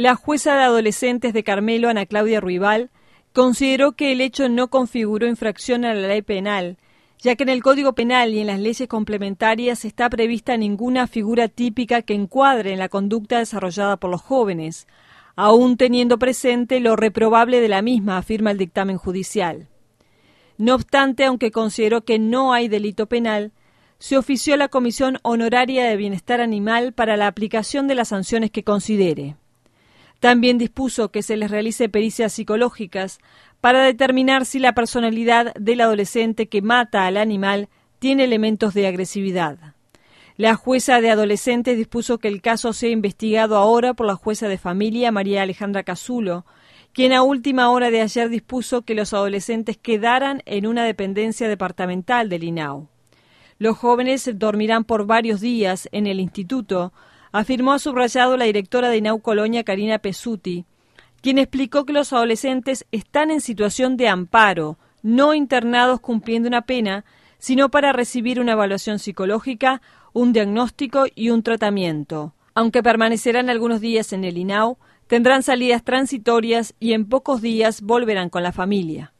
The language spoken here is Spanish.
La jueza de adolescentes de Carmelo, Ana Claudia Ruibal, consideró que el hecho no configuró infracción a la ley penal, ya que en el Código Penal y en las leyes complementarias está prevista ninguna figura típica que encuadre en la conducta desarrollada por los jóvenes, aún teniendo presente lo reprobable de la misma, afirma el dictamen judicial. No obstante, aunque consideró que no hay delito penal, se ofició la Comisión Honoraria de Bienestar Animal para la aplicación de las sanciones que considere. También dispuso que se les realice pericias psicológicas para determinar si la personalidad del adolescente que mata al animal tiene elementos de agresividad. La jueza de adolescentes dispuso que el caso sea investigado ahora por la jueza de familia María Alejandra Casulo, quien a última hora de ayer dispuso que los adolescentes quedaran en una dependencia departamental del Linau. Los jóvenes dormirán por varios días en el instituto afirmó a subrayado la directora de INAU Colonia, Karina Pesuti, quien explicó que los adolescentes están en situación de amparo, no internados cumpliendo una pena, sino para recibir una evaluación psicológica, un diagnóstico y un tratamiento. Aunque permanecerán algunos días en el INAU, tendrán salidas transitorias y en pocos días volverán con la familia.